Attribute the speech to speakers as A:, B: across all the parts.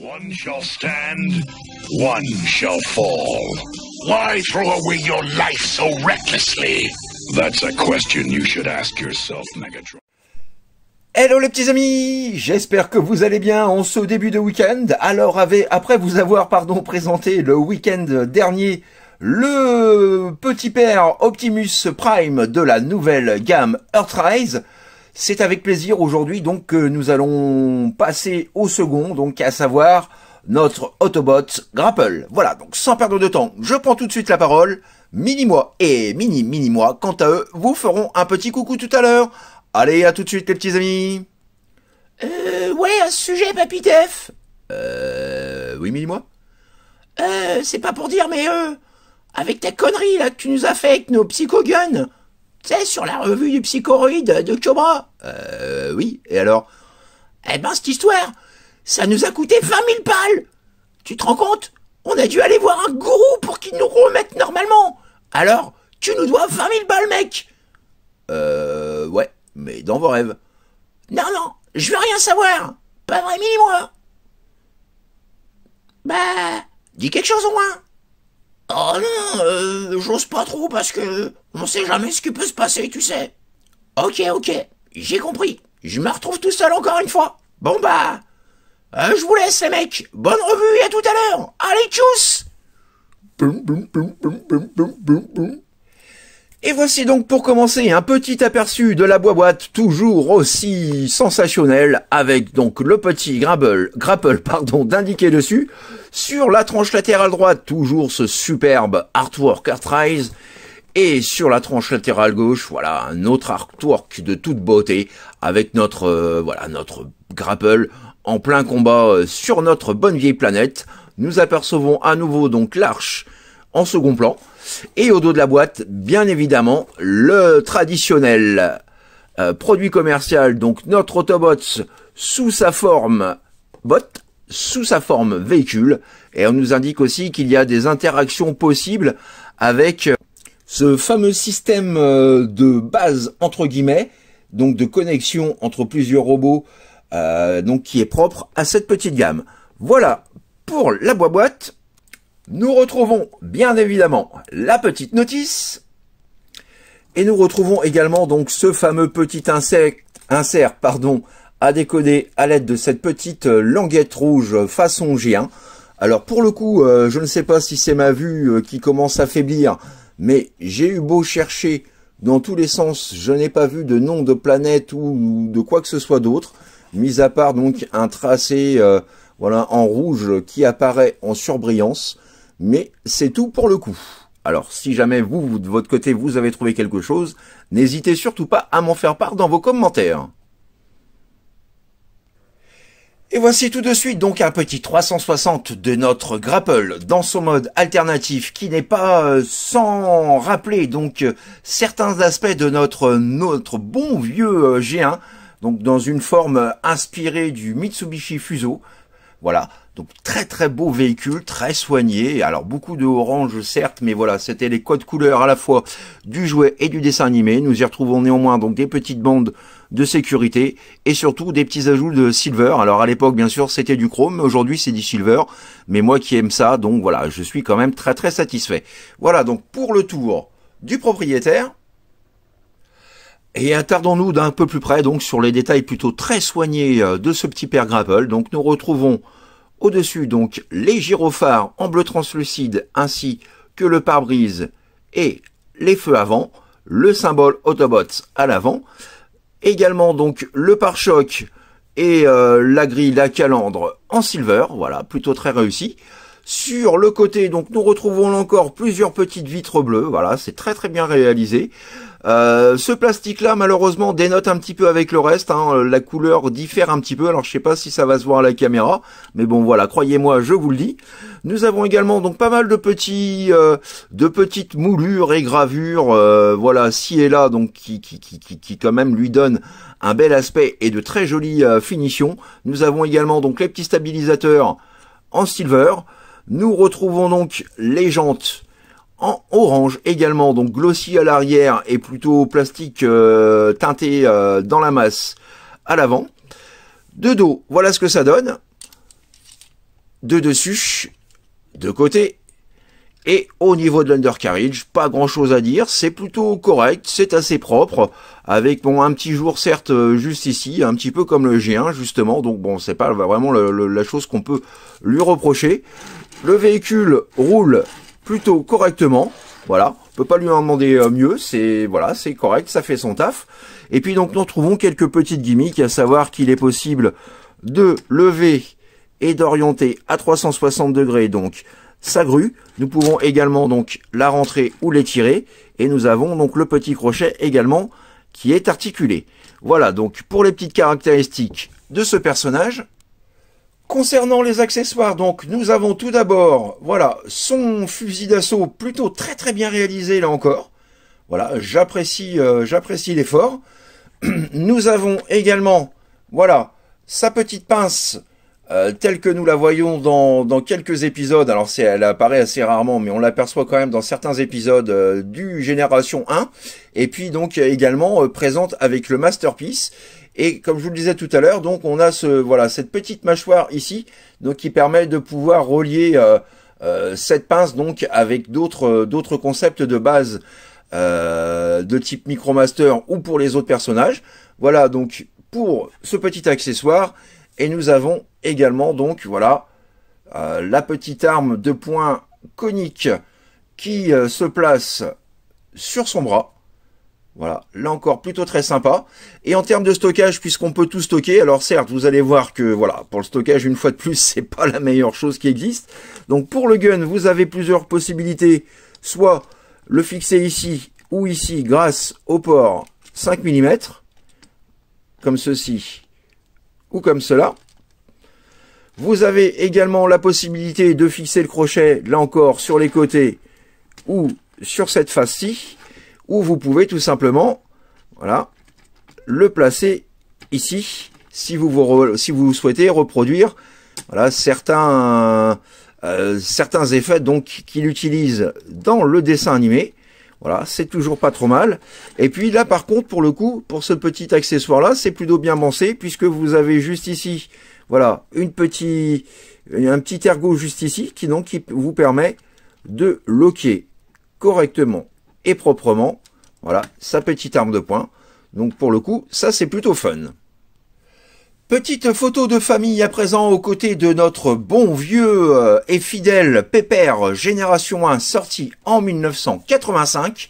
A: One shall
B: stand, one shall fall. Why throw away your life so recklessly? That's a question you should ask yourself, Megatron.
A: Hello les petits amis, j'espère que vous allez bien en ce début de week-end. Alors après vous avoir pardon présenté le week-end dernier le petit père Optimus Prime de la nouvelle gamme Earthrise, c'est avec plaisir aujourd'hui donc que nous allons passer au second, donc à savoir notre Autobot Grapple. Voilà, donc sans perdre de temps, je prends tout de suite la parole. Mini-moi et mini-mini-moi, quant à eux, vous feront un petit coucou tout à l'heure. Allez, à tout de suite les petits
B: amis. Euh, ouais, un sujet, Papitef. Euh, oui, mini-moi Euh, c'est pas pour dire, mais eux avec ta connerie là que tu nous as fait avec nos psychoguns, c'est sur la revue du psychoroïde de Chobra. Euh, oui, et alors Eh ben, cette histoire, ça nous a coûté 20 000 balles Tu te rends compte On a dû aller voir un gourou pour qu'il nous remette normalement Alors, tu nous dois 20 000 balles, mec
A: Euh, ouais, mais dans vos rêves.
B: Non, non, je veux rien savoir Pas vrai, mini moi Bah, dis quelque chose au moins Oh non, euh, j'ose pas trop parce que on sait jamais ce qui peut se passer, tu sais. Ok, ok, j'ai compris. Je me retrouve tout seul encore une fois. Bon bah, euh, je vous laisse les mecs. Bonne revue et à tout à l'heure. Allez, tchuss
A: et voici donc pour commencer un petit aperçu de la boîte toujours aussi sensationnelle avec donc le petit grapple, grapple pardon, d'indiquer dessus. Sur la tranche latérale droite, toujours ce superbe artwork Artrise. Et sur la tranche latérale gauche, voilà un autre artwork de toute beauté avec notre euh, voilà notre grapple en plein combat euh, sur notre bonne vieille planète. Nous apercevons à nouveau donc l'arche en second plan. Et au dos de la boîte, bien évidemment, le traditionnel euh, produit commercial, donc notre Autobots sous sa forme bot, sous sa forme véhicule. Et on nous indique aussi qu'il y a des interactions possibles avec euh, ce fameux système euh, de base, entre guillemets, donc de connexion entre plusieurs robots, donc qui est propre à cette petite gamme. Voilà pour la boîte. Nous retrouvons bien évidemment la petite notice. Et nous retrouvons également donc ce fameux petit insecte, insert pardon, à décoder à l'aide de cette petite euh, languette rouge façon G1. Alors pour le coup, euh, je ne sais pas si c'est ma vue euh, qui commence à faiblir, mais j'ai eu beau chercher dans tous les sens, je n'ai pas vu de nom de planète ou de quoi que ce soit d'autre, mis à part donc un tracé voilà en rouge qui apparaît en surbrillance. Mais c'est tout pour le coup. Alors si jamais vous, de votre côté, vous avez trouvé quelque chose, n'hésitez surtout pas à m'en faire part dans vos commentaires. Et voici tout de suite donc un petit 360 de notre grapple dans son mode alternatif qui n'est pas euh, sans rappeler donc euh, certains aspects de notre, notre bon vieux euh, G1, donc dans une forme inspirée du Mitsubishi Fuso. Voilà, donc très très beau véhicule, très soigné. Alors beaucoup de orange certes, mais voilà, c'était les codes couleurs à la fois du jouet et du dessin animé. Nous y retrouvons néanmoins donc des petites bandes de sécurité et surtout des petits ajouts de silver. Alors à l'époque bien sûr c'était du chrome, aujourd'hui c'est du silver, mais moi qui aime ça, donc voilà, je suis quand même très très satisfait. Voilà donc pour le tour du propriétaire. Et attardons-nous d'un peu plus près donc sur les détails plutôt très soignés euh, de ce petit père grapple, Donc nous retrouvons au-dessus, donc, les gyrophares en bleu translucide ainsi que le pare-brise et les feux avant, le symbole Autobots à l'avant, également donc le pare-choc et euh, la grille, la calandre en silver, voilà, plutôt très réussi. Sur le côté, donc nous retrouvons encore plusieurs petites vitres bleues, voilà, c'est très très bien réalisé. Euh, ce plastique-là, malheureusement, dénote un petit peu avec le reste. Hein. Euh, la couleur diffère un petit peu. Alors, je sais pas si ça va se voir à la caméra, mais bon, voilà. Croyez-moi, je vous le dis. Nous avons également donc pas mal de petits, euh, de petites moulures et gravures, voilà, ci et là, donc qui, qui, qui, qui, quand même lui donne un bel aspect et de très jolies finitions. Nous avons également donc les petits stabilisateurs en silver. Nous retrouvons donc les jantes en orange également, donc glossy à l'arrière et plutôt plastique euh, teinté euh, dans la masse à l'avant. De dos, voilà ce que ça donne. De dessus, de côté. Et au niveau de l'undercarriage, pas grand chose à dire, c'est plutôt correct, c'est assez propre, avec bon un petit jour certes euh, juste ici, un petit peu comme le G1 justement, donc bon c'est pas vraiment la chose qu'on peut lui reprocher. Le véhicule roule plutôt correctement. Voilà, on peut pas lui en demander euh, mieux, c'est voilà, c'est correct, ça fait son taf. Et puis donc nous retrouvons quelques petites gimmicks, à savoir qu'il est possible de lever et d'orienter à 360 degrés donc sa grue. Nous pouvons également donc la rentrer ou l'étirer et nous avons donc le petit crochet également qui est articulé. Voilà donc pour les petites caractéristiques de ce personnage. Concernant les accessoires, donc nous avons tout d'abord, voilà, son fusil d'assaut plutôt très très bien réalisé là encore. Voilà, j'apprécie euh, j'apprécie l'effort. Nous avons également, voilà, sa petite pince euh, telle que nous la voyons dans, dans quelques épisodes, alors c'est, elle apparaît assez rarement, mais on l'aperçoit quand même dans certains épisodes euh, du Génération 1, et puis donc euh, également présente avec le Masterpiece. Et comme je vous le disais tout à l'heure, donc on a ce voilà cette petite mâchoire ici, donc qui permet de pouvoir relier cette pince donc avec d'autres d'autres concepts de base de type Micromaster ou pour les autres personnages. Voilà donc pour ce petit accessoire. Et nous avons également donc voilà euh, la petite arme de poing conique qui euh, se place sur son bras. Voilà, là encore plutôt très sympa. Et en termes de stockage, puisqu'on peut tout stocker, alors certes, vous allez voir que voilà, pour le stockage, une fois de plus, c'est pas la meilleure chose qui existe. Donc pour le gun, vous avez plusieurs possibilités. Soit le fixer ici ou ici grâce au port 5 mm, comme ceci ou comme cela. Vous avez également la possibilité de fixer le crochet, là encore, sur les côtés ou sur cette face-ci, ou vous pouvez tout simplement, voilà, le placer ici, si vous, vous si vous souhaitez reproduire voilà, certains, euh, certains effets donc qu'il utilise dans le dessin animé. Voilà, c'est toujours pas trop mal. Et puis là, par contre, pour le coup, pour ce petit accessoire-là, c'est plutôt bien pensé, puisque vous avez juste ici voilà, une petite, un petit ergot juste ici qui donc qui vous permet de loquer correctement et proprement. Voilà, sa petite arme de poing. Donc pour le coup, ça c'est plutôt fun. Petite photo de famille à présent aux côtés de notre bon vieux euh, et fidèle Pépère Génération 1 sorti en 1985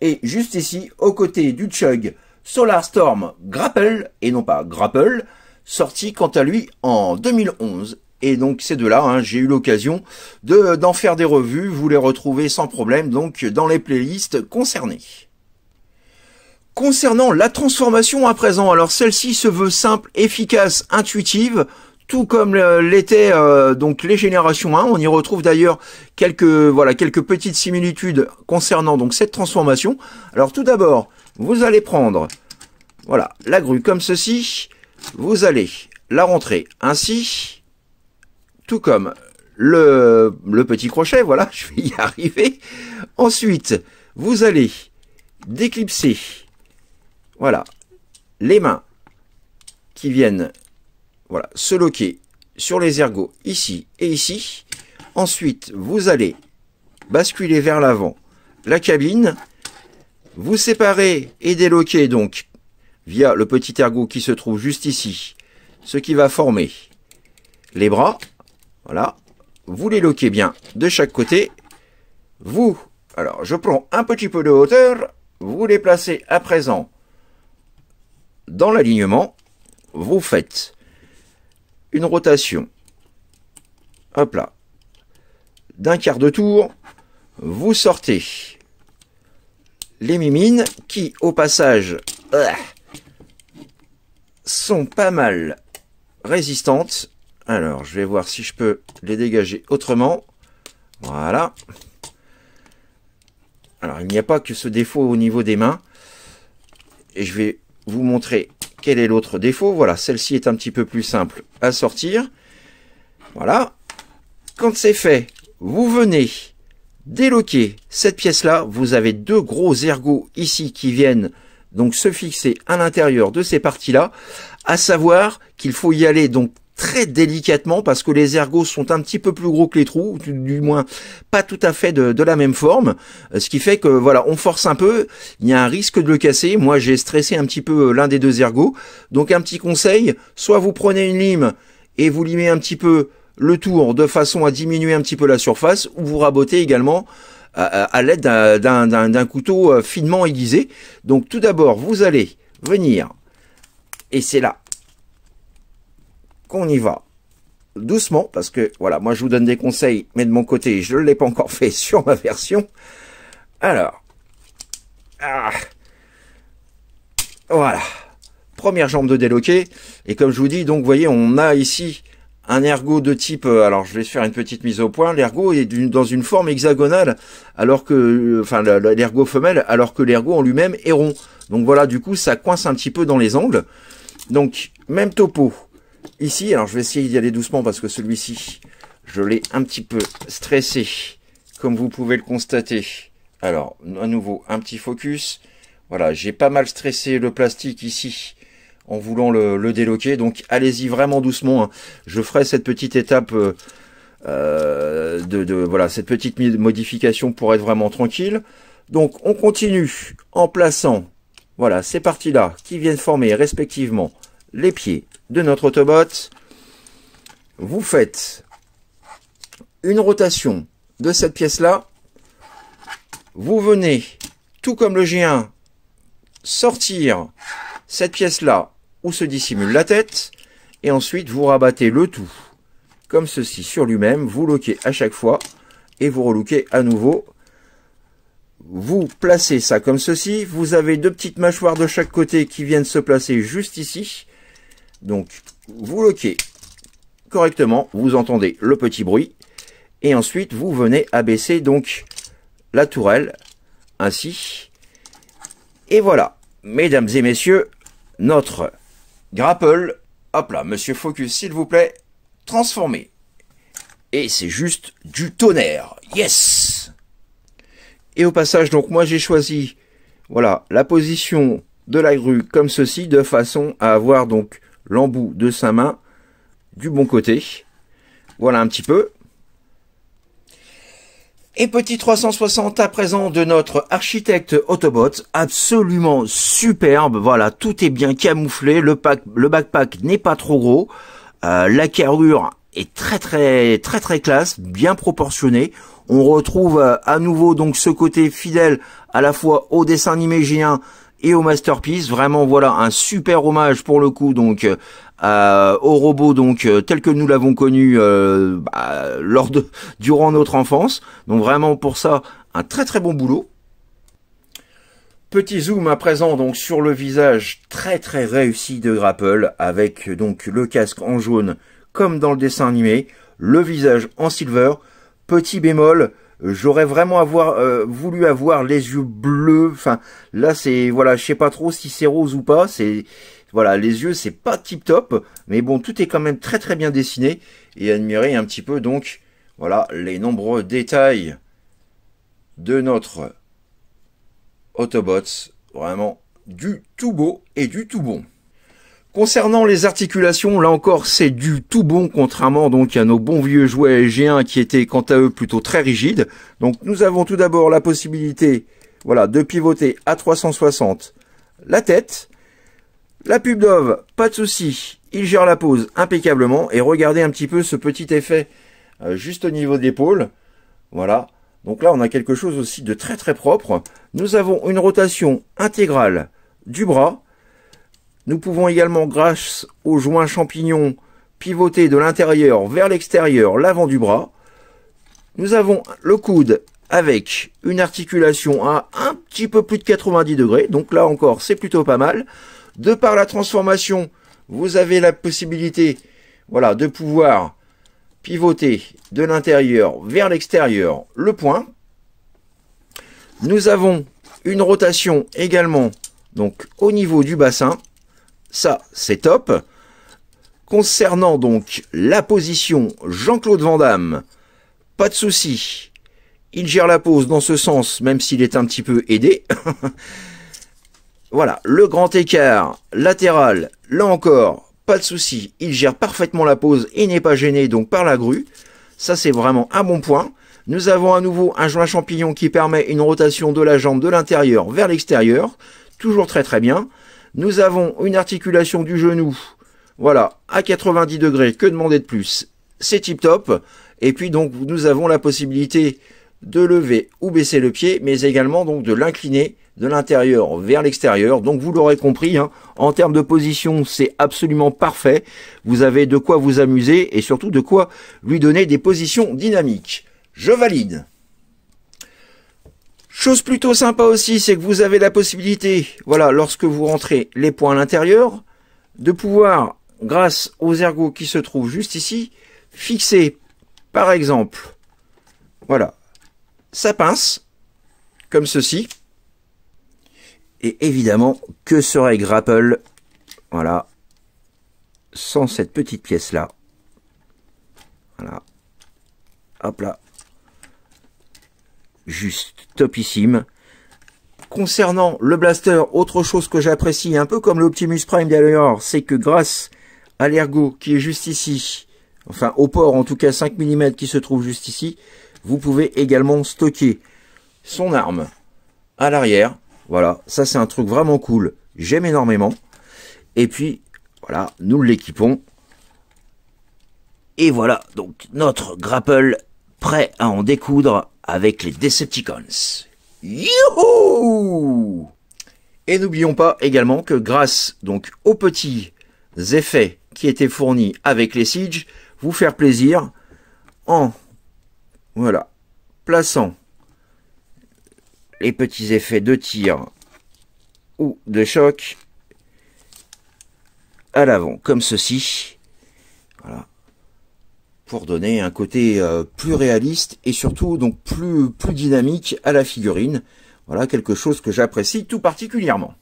A: et juste ici aux côtés du Chug Solar Storm Grapple et non pas Grapple sorti quant à lui en 2011. Et donc c'est de là hein, j'ai eu l'occasion de d'en faire des revues, vous les retrouvez sans problème donc dans les playlists concernées. Concernant la transformation à présent, alors celle-ci se veut simple, efficace, intuitive, tout comme euh, l'étaient euh, donc les générations 1. On y retrouve d'ailleurs quelques voilà quelques petites similitudes concernant donc cette transformation. Alors tout d'abord, vous allez prendre voilà la grue comme ceci. Vous allez la rentrer ainsi, tout comme le, petit crochet, voilà, je vais y arriver. Ensuite, vous allez déclipser, voilà, les mains qui viennent, voilà, se loquer sur les ergots ici et ici. Ensuite, vous allez basculer vers l'avant la cabine, vous séparez et déloquer donc via le petit ergot qui se trouve juste ici, ce qui va former les bras. Voilà. Vous les loquez bien de chaque côté. Vous, alors je prends un petit peu de hauteur. Vous les placez à présent dans l'alignement. Vous faites une rotation. Hop là. D'un quart de tour, vous sortez les mimines qui, au passage, euh, sont pas mal résistantes. Alors, je vais voir si je peux les dégager autrement. Voilà. Alors, il n'y a pas que ce défaut au niveau des mains. Et je vais vous montrer quel est l'autre défaut. Voilà, celle-ci est un petit peu plus simple à sortir. Voilà. Quand c'est fait, vous venez déloquer cette pièce-là. Vous avez deux gros ergots ici qui viennent donc se fixer à l'intérieur de ces parties-là, à savoir qu'il faut y aller donc très délicatement parce que les ergots sont un petit peu plus gros que les trous, du moins pas tout à fait de, de, la même forme, euh, ce qui fait que voilà, on force un peu, il y a un risque de le casser. Moi, j'ai stressé un petit peu euh, l'un des deux ergots. Donc un petit conseil, soit vous prenez une lime et vous limez un petit peu le tour de façon à diminuer un petit peu la surface ou vous rabotez également à, l'aide d'un couteau euh, finement aiguisé. Donc tout d'abord, vous allez venir, et c'est là qu'on y va doucement, parce que voilà, moi je vous donne des conseils, mais de mon côté, je ne l'ai pas encore fait sur ma version. Alors, ah. voilà, première jambe de déloqué, et comme je vous dis, donc vous voyez, on a ici un ergot de type, euh, alors je vais faire une petite mise au point, l'ergot est dans une forme hexagonale, alors que, euh, enfin l'ergot femelle, alors que l'ergot en lui-même est rond. Donc voilà, du coup, ça coince un petit peu dans les angles. Donc, même topo. Ici, alors je vais essayer d'y aller doucement parce que celui-ci, je l'ai un petit peu stressé, comme vous pouvez le constater. Alors, à nouveau, un petit focus. Voilà, j'ai pas mal stressé le plastique ici en voulant le, déloquer. Donc allez-y vraiment doucement. Hein. Je ferai cette petite étape. Euh, euh, de, voilà cette petite modification pour être vraiment tranquille. Donc on continue en plaçant voilà ces parties là qui viennent former respectivement les pieds de notre autobot. Vous faites une rotation de cette pièce là. Vous venez tout comme le G1 sortir cette pièce là se dissimule la tête, et ensuite vous rabattez le tout, comme ceci, sur lui-même, vous loquez à chaque fois, et vous relouquez à nouveau. Vous placez ça comme ceci, vous avez deux petites mâchoires de chaque côté qui viennent se placer juste ici, donc vous loquez correctement, vous entendez le petit bruit, et ensuite vous venez abaisser donc la tourelle, ainsi, et voilà, mesdames et messieurs, notre Grapple, hop là, monsieur Focus, s'il vous plaît, transformer. Et c'est juste du
B: tonnerre.
A: Yes Et au passage, donc moi j'ai choisi, voilà, la position de la grue comme ceci, de façon à avoir donc l'embout de sa main du bon côté. Voilà un petit peu. Et petit 360 à présent de notre architecte Autobot, absolument superbe, voilà, tout est bien camouflé, le, pack, le backpack n'est pas trop gros, euh, la carrure est très très très très classe, bien proportionnée, on retrouve euh, à nouveau donc ce côté fidèle à la fois au dessin animé et au masterpiece, vraiment voilà un super hommage pour le coup donc euh, euh, au robot donc euh, tel que nous l'avons connu euh, bah, lors de durant notre enfance. Donc vraiment pour ça un très très bon boulot. Petit zoom à présent donc sur le visage très très réussi de Grapple avec donc le casque en jaune comme dans le dessin animé, le visage en silver. Petit bémol, j'aurais vraiment avoir voulu avoir les yeux bleus. Enfin, là c'est voilà, je sais pas trop si c'est rose ou pas. C'est voilà, les yeux, c'est pas tip top, mais bon, tout est quand même très très bien dessiné et admirez un petit peu donc, voilà, les nombreux détails de notre Autobots. Vraiment du tout beau et du tout bon. Concernant les articulations, là encore c'est du tout bon contrairement donc à nos bons vieux jouets G1 qui étaient quant à eux plutôt très rigides. Donc nous avons tout d'abord la possibilité voilà, de pivoter à 360 la tête, la pub Dove, pas de souci, il gère la pose impeccablement et regardez un petit peu ce petit effet euh, juste au niveau de l'épaule. Voilà. Donc là, on a quelque chose aussi de très très propre. Nous avons une rotation intégrale du bras. Nous pouvons également, grâce au joint champignon pivoter de l'intérieur vers l'extérieur l'avant du bras. Nous avons le coude avec une articulation à un petit peu plus de 90 degrés. Donc là encore, c'est plutôt pas mal. De par la transformation, vous avez la possibilité voilà, de pouvoir pivoter de l'intérieur vers l'extérieur le point. Nous avons une rotation également donc au niveau du bassin. Ça, c'est top. Concernant donc la position Jean-Claude Van pas de souci. Il gère la pose dans ce sens, même s'il est un petit peu aidé. Voilà, le grand écart latéral, là encore, pas de souci, il gère parfaitement la pose et n'est pas gêné donc par la grue. Ça c'est vraiment un bon point. Nous avons à nouveau un joint champignon qui permet une rotation de la jambe de l'intérieur vers l'extérieur, toujours très très bien. Nous avons une articulation du genou, voilà, à 90 degrés, que demander de plus C'est tip top. Et puis donc nous avons la possibilité de lever ou baisser le pied, mais également donc de l'incliner de l'intérieur vers l'extérieur. Donc vous l'aurez compris, hein, en termes de position, c'est absolument parfait. Vous avez de quoi vous amuser et surtout de quoi lui donner des positions dynamiques. Je valide. Chose plutôt sympa aussi, c'est que vous avez la possibilité, voilà, lorsque vous rentrez les points à l'intérieur, de pouvoir, grâce aux ergots qui se trouvent juste ici, fixer, par exemple, voilà, sa pince, comme ceci, et évidemment, que serait Grapple Voilà. Sans cette petite pièce-là. Voilà. Hop là. Juste topissime. Concernant le blaster, autre chose que j'apprécie, un peu comme l'Optimus Prime d'ailleurs, c'est que grâce à l'ergot qui est juste ici, enfin au port en tout cas 5 mm qui se trouve juste ici, vous pouvez également stocker son arme à l'arrière voilà, ça c'est un truc vraiment cool. J'aime énormément. Et puis, voilà, nous
B: l'équipons. Et voilà, donc notre grapple prêt à en découdre avec les Decepticons. Youhou
A: Et n'oublions pas également que grâce donc aux petits effets qui étaient fournis avec les Siege, vous faire plaisir en voilà, plaçant les petits effets de tir ou de choc à l'avant, comme ceci. Voilà. Pour donner un côté euh, plus réaliste et surtout donc plus, plus dynamique à la figurine. Voilà quelque chose que j'apprécie tout particulièrement.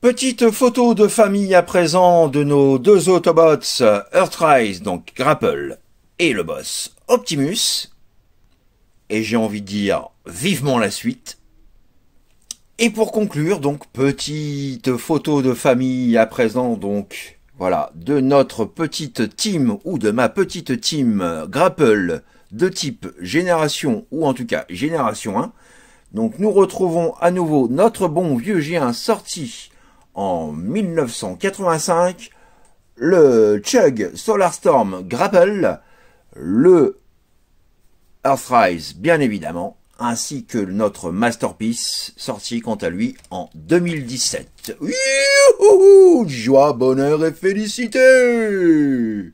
A: Petite photo de famille à présent de nos deux Autobots, Earthrise, donc Grapple, et le boss Optimus. Et j'ai envie de dire vivement la suite. Et pour conclure, donc, petite photo de famille à présent, donc, voilà, de notre petite team, ou de ma petite team euh, Grapple, de type génération, ou en tout cas génération 1. Donc nous retrouvons à nouveau notre bon vieux G1 sorti en 1985, le Chug Storm Grapple, le Earthrise bien évidemment, ainsi que notre masterpiece, sorti quant à lui en 2017. Joie, bonheur et félicité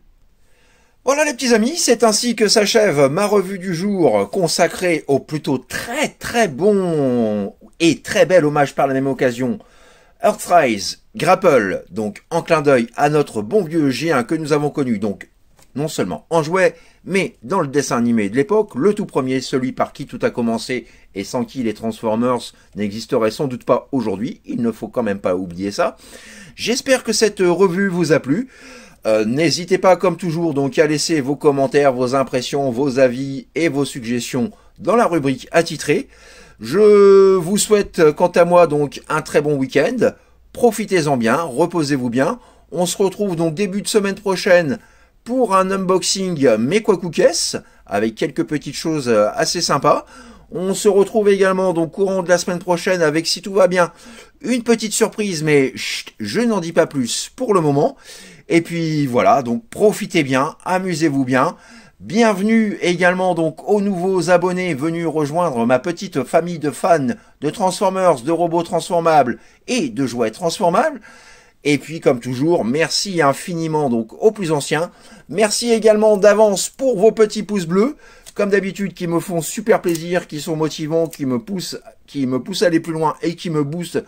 A: voilà les petits amis, c'est ainsi que s'achève ma revue du jour consacrée au plutôt très très bon et très bel hommage par la même occasion. Earthrise, Grapple, donc en clin d'œil à notre bon vieux géant que nous avons connu, donc non seulement en jouet, mais dans le dessin animé de l'époque, le tout premier, celui par qui tout a commencé et sans qui les Transformers n'existeraient sans doute pas aujourd'hui, il ne faut quand même pas oublier ça. J'espère que cette revue vous a plu. Euh, n'hésitez pas comme toujours donc à laisser vos commentaires, vos impressions, vos avis et vos suggestions dans la rubrique attitrée. Je vous souhaite quant à moi donc un très bon week-end. Profitez-en bien, reposez-vous bien. On se retrouve donc début de semaine prochaine pour un unboxing mais quoi avec quelques petites choses euh, assez sympas. On se retrouve également donc courant de la semaine prochaine avec, si tout va bien, une petite surprise, mais je n'en dis pas plus pour le moment. Et puis voilà, donc profitez bien, amusez-vous bien. Bienvenue également donc aux nouveaux abonnés venus rejoindre ma petite famille de fans de Transformers, de robots transformables et de jouets transformables. Et puis, comme toujours, merci infiniment donc aux plus anciens. Merci également d'avance pour vos petits pouces bleus, comme d'habitude, qui me font super plaisir, qui sont motivants, qui me poussent, qui me poussent à aller plus loin et qui me boostent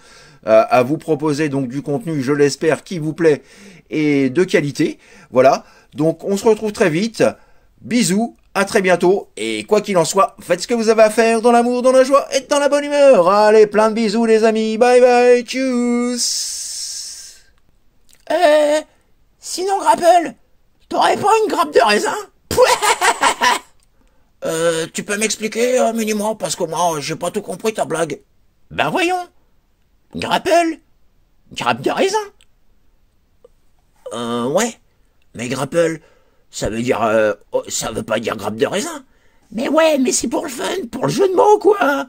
A: euh, à vous proposer donc du contenu, je l'espère, qui vous plaît et de qualité. Voilà. Donc, on se retrouve très vite. Bisous, à très bientôt, et quoi qu'il en soit, faites ce que vous avez à faire dans l'amour, dans la joie et dans la bonne humeur. Allez, plein
B: de bisous les amis, bye bye, tchuss euh... Sinon, Grapple, t'aurais pas une grappe de raisin Euh... Tu peux m'expliquer un minimum, parce que moi, j'ai pas tout compris ta blague. Ben voyons Grapple Grappe de raisin Euh... Ouais. Mais Grapple, ça veut dire... Euh, oh, ça veut pas dire grappe de raisin. Mais ouais, mais c'est pour le fun, pour le jeu de mots, quoi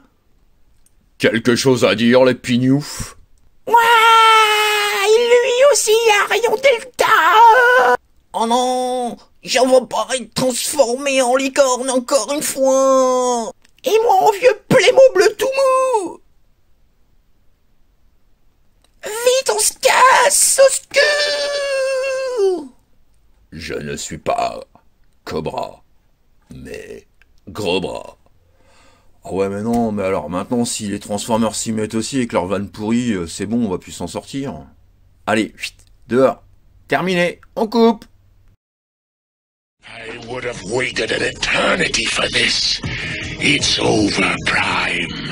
B: Quelque
A: chose à dire, les pignoufs
B: Ouais ah, lui aussi a rayon delta Oh non J'en veux pas être transformé en licorne encore une fois Et moi en vieux plémo bleu tout mou Vite, on se casse Au secours
A: Je ne suis pas Cobra, mais Gros Bras. Ah ouais, mais non, mais alors maintenant, si les Transformers s'y mettent aussi avec que leur pourries, pourri, euh, c'est bon, on va plus s'en sortir. Allez, dehors. Terminé. On coupe.
B: I would have waited an eternity for this. It's over, Prime.